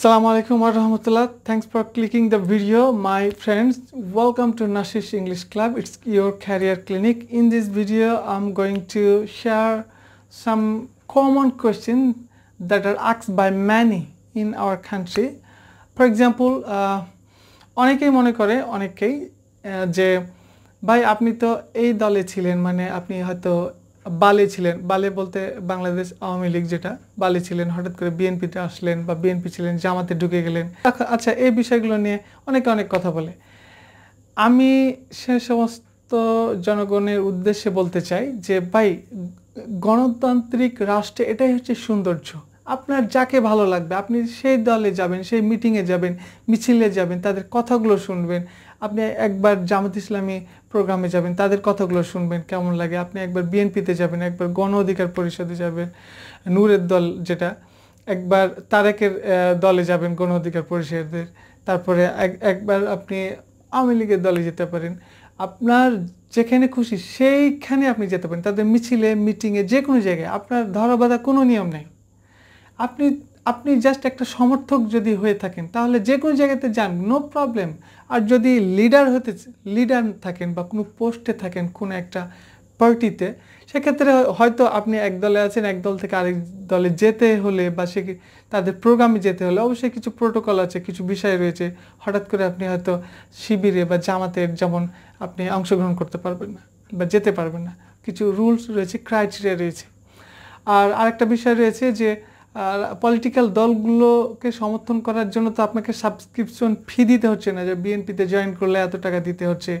Assalamu alaikum warahmatullah. Thanks for clicking the video. My friends, welcome to Nashish English Club. It's your career clinic. In this video, I'm going to share some common questions that are asked by many in our country. For example, অনেকেই মনে করে অনেকেই যে ভাই আপনি তো এই দলে ছিলেন মানে আপনি হয়তো বালে ছিলেন বালে বলতে বাংলাদেশ আওয়ামী লীগ যেটা বালে ছিলেন হঠাৎ করে বিএনপিতে আসলেন বা বিএনপি ছিলেন জামাতে ঢুকে গেলেন আচ্ছা এই বিষয়গুলো নিয়ে অনেকে অনেক কথা বলে আমি সে সমস্ত জনগণের উদ্দেশ্যে বলতে চাই যে ভাই গণতান্ত্রিক রাষ্ট্রে এটাই হচ্ছে সৌন্দর্য আপনার যাকে ভালো লাগবে আপনি সেই দলে যাবেন সেই মিটিংয়ে যাবেন মিছিলে যাবেন তাদের কথাগুলো শুনবেন আপনি একবার জামাত ইসলামী প্রোগ্রামে যাবেন তাদের কথাগুলো শুনবেন কেমন লাগে আপনি একবার বিএনপিতে যাবেন একবার গণ অধিকার পরিষদে যাবেন নূরের দল যেটা একবার তারেকের দলে যাবেন গণ অধিকার পরিষদের তারপরে একবার আপনি আওয়ামী লীগের দলে যেতে পারেন আপনার যেখানে খুশি সেইখানে আপনি যেতে পারেন তাদের মিছিলে মিটিংয়ে যে কোনো জায়গায় আপনার ধরা বাঁধা কোনো নিয়ম নেই আপনি আপনি জাস্ট একটা সমর্থক যদি হয়ে থাকেন তাহলে যে কোনো জায়গাতে যান নো প্রবলেম আর যদি লিডার হতে লিডার থাকেন বা কোনো পোস্টে থাকেন কোনো একটা পার্টিতে সেক্ষেত্রে হয়তো আপনি এক দলে আছেন এক দল থেকে আরেক দলে যেতে হলে বা সে তাদের প্রোগ্রামে যেতে হলে অবশ্যই কিছু প্রোটোকল আছে কিছু বিষয় রয়েছে হঠাৎ করে আপনি হয়তো শিবিরে বা জামাতের যেমন আপনি অংশগ্রহণ করতে পারবেন না বা যেতে পারবেন না কিছু রুলস রয়েছে ক্রাইটেরিয়া রয়েছে আর আরেকটা বিষয় রয়েছে যে আর পলিটিক্যাল দলগুলোকে সমর্থন করার জন্য তো আপনাকে সাবস্ক্রিপশন ফি দিতে হচ্ছে না যে বিএনপিতে জয়েন করলে এত টাকা দিতে হচ্ছে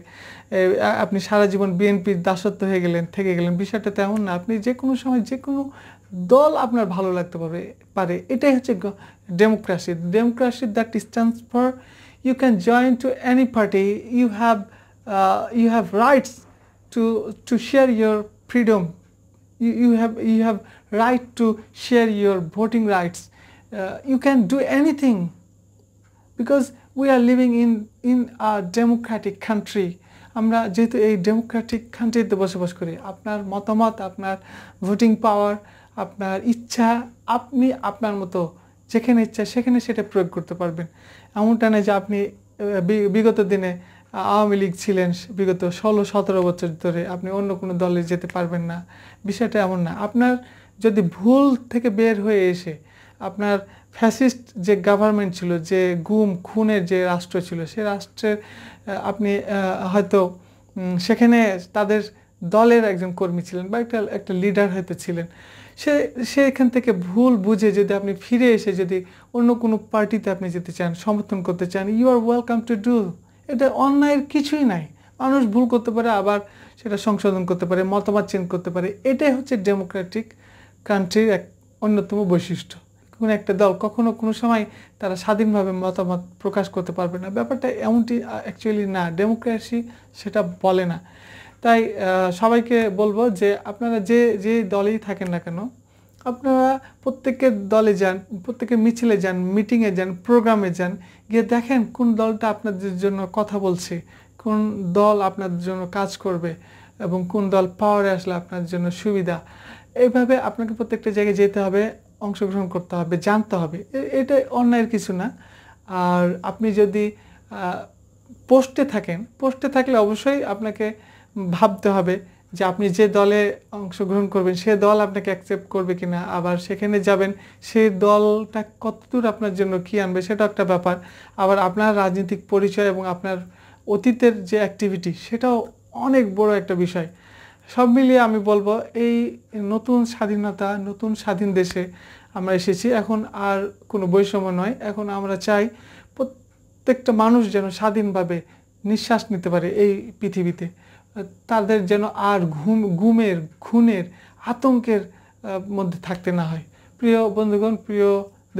আপনি সারা জীবন বিএনপির দাসত্ব হয়ে গেলেন থেকে গেলেন বিষয়টা তেমন না আপনি যে কোনো সময় যে কোনো দল আপনার ভালো লাগতে পারবে পারে এটাই হচ্ছে democracy democracy that stands for you can join to any party you have you have rights to to share your freedom you, you have you have right to share your voting rights uh, you can do anything because we are living in in a democratic country আমরা যেহেতু এই Democratic কান্ট্রিতে বসবাস করি আপনার মতামত আপনার voting পাওয়ার আপনার ইচ্ছা আপনি আপনার মতো যেখানে ইচ্ছা সেখানে সেটা প্রয়োগ করতে পারবেন এমনটা নয় যে আপনি বিগত দিনে আওয়ামী লীগ ছিলেন বিগত ষোলো সতেরো বছর ধরে আপনি অন্য কোনো দলে যেতে পারবেন না বিষয়টা এমন না আপনার যদি ভুল থেকে বের হয়ে এসে আপনার ফ্যাসিস্ট যে গভর্নমেন্ট ছিল যে গুম খুনের যে রাষ্ট্র ছিল সে রাষ্ট্রের আপনি হয়তো সেখানে তাদের দলের একজন কর্মী ছিলেন বা একটা একটা লিডার হয়তো ছিলেন সে সে এখান থেকে ভুল বুঝে যদি আপনি ফিরে এসে যদি অন্য কোনো পার্টিতে আপনি যেতে চান সমর্থন করতে চান you are welcome to do এটা অন্যায়ের কিছুই নাই মানুষ ভুল করতে পারে আবার সেটা সংশোধন করতে পারে মতামত চেঞ্জ করতে পারে এটাই হচ্ছে ডেমোক্রেটিক কান্ট্রির এক অন্যতম বৈশিষ্ট্য কোনো একটা দল কখনো কোনো সময় তারা স্বাধীনভাবে মতামত প্রকাশ করতে পারবে না ব্যাপারটা এমনটি অ্যাকচুয়ালি না ডেমোক্রেসি সেটা বলে না তাই সবাইকে বলবো যে আপনারা যে যে দলেই থাকেন না কেন আপনারা প্রত্যেকের দলে যান প্রত্যেকে মিছিলে যান মিটিংয়ে যান প্রোগ্রামে যান গিয়ে দেখেন কোন দলটা আপনাদের জন্য কথা বলছে কোন দল আপনাদের জন্য কাজ করবে এবং কোন দল পাওয়ারে আসলে আপনার জন্য সুবিধা এইভাবে আপনাকে প্রত্যেকটা জায়গায় যেতে হবে অংশগ্রহণ করতে হবে জানতে হবে এটা অন্যায়ের কিছু না আর আপনি যদি পোস্টে থাকেন পোস্টে থাকলে অবশ্যই আপনাকে ভাবতে হবে যে আপনি যে দলে অংশগ্রহণ করবেন সে দল আপনাকে অ্যাকসেপ্ট করবে কিনা আবার সেখানে যাবেন সেই দলটা কতদূর আপনার জন্য কী আনবে সেটা একটা ব্যাপার আবার আপনার রাজনৈতিক পরিচয় এবং আপনার অতীতের যে অ্যাক্টিভিটি সেটাও অনেক বড় একটা বিষয় সব মিলিয়ে আমি বলবো এই নতুন স্বাধীনতা নতুন স্বাধীন দেশে আমরা এসেছি এখন আর কোনো বৈষম্য নয় এখন আমরা চাই প্রত্যেকটা মানুষ যেন স্বাধীনভাবে নিঃশ্বাস নিতে পারে এই পৃথিবীতে তাদের যেন আর ঘুম ঘুমের খুনের আতঙ্কের মধ্যে থাকতে না হয় প্রিয় বন্ধুগণ প্রিয়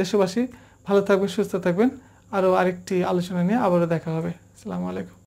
দেশবাসী ভালো থাকবেন সুস্থ থাকবেন আরও আরেকটি আলোচনা নিয়ে আবারও দেখা হবে আসসালামু আলাইকুম